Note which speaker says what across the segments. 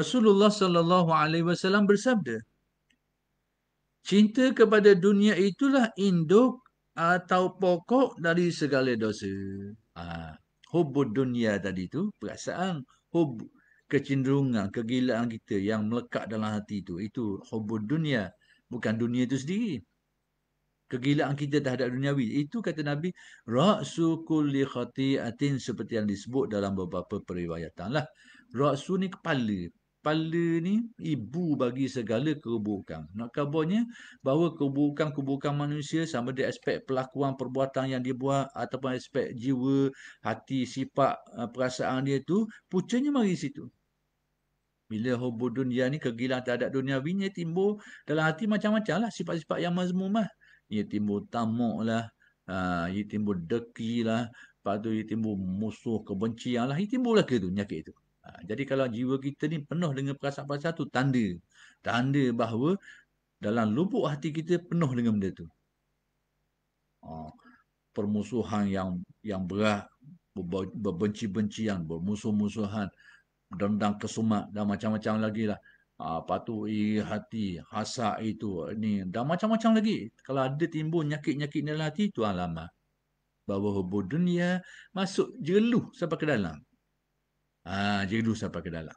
Speaker 1: Rasulullah sallallahu alaihi wasallam bersabda Cinta kepada dunia itulah induk atau pokok dari segala dosa. Ha, hubud dunia tadi tu, perasaan hub kecenderungan, kegilaan kita yang melekat dalam hati itu. Itu hubud dunia, bukan dunia itu sendiri. Kegilaan kita terhadap duniawi. Itu kata Nabi, Raksu kulli khati'atin seperti yang disebut dalam beberapa periwayatan lah. Raksu ni kepala, kepala ni ibu bagi segala keburukan. Nak kabarnya bahawa keburukan-keburukan manusia sama ada aspek pelakuan perbuatan yang dia buat ataupun aspek jiwa, hati, sifat, eh, perasaan dia tu pucanya mari situ. Bila hobo dunia ni kegilaan terhadap dunia ini timbul dalam hati macam-macam lah sifat-sifat yang mazmum lah. Ia timbul tamuk lah, ah, ia timbul deki lah, lepas tu ia timbul musuh kebencian lah, ia timbul lah ke tu, penyakit tu. Ha, jadi kalau jiwa kita ni penuh dengan perasaan-perasaan tu tanda tanda bahawa dalam lubuk hati kita penuh dengan benda tu ha, permusuhan yang yang berat berbenci-benci yang bermusuh-musuhan dendam kesumat dan macam-macam lagi lah ha, patuhi hati hasa itu ni dan macam-macam lagi kalau ada timbul nyakit-nyakit dalam hati tu alamat bahawa hubung dunia masuk jeluh sampai ke dalam Ha, jiru sampai ke dalam.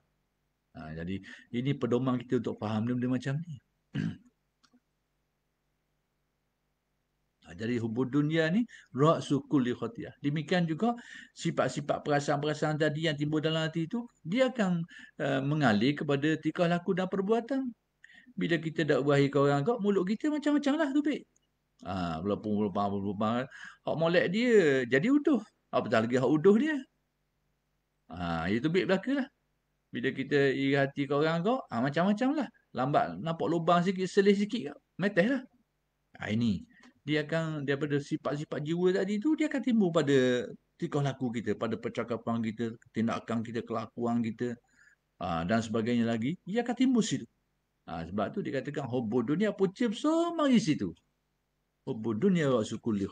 Speaker 1: Ha, jadi ini pedoman kita untuk faham benda-benda macam ni. ha, jadi hubung dunia ni roh sukul khotiyah. Demikian juga sifat-sifat perasaan-perasaan tadi yang timbul dalam hati itu dia akan uh, mengalir kepada tingkah laku dan perbuatan. Bila kita dak wahai kau orang kau mulut kita macam-macam lah tu Ah, Ha, walaupun walaupun walaupun hak molek dia jadi utuh. Apatah lagi hak uduh dia. Ha, itu bit berlaku lah. Bila kita iri hati ke orang kau, ha, macam-macam lah. Lambat, nampak lubang sikit, selih sikit, metes lah. Ha, ini, dia akan daripada sifat-sifat jiwa tadi tu, dia akan timbul pada tikah laku kita, pada percakapan kita, tindakan kita, kelakuan kita, ha, dan sebagainya lagi. Dia akan timbul situ. Ha, sebab tu dikatakan hobo dunia pucip so di situ. Hobo dunia wa sukuli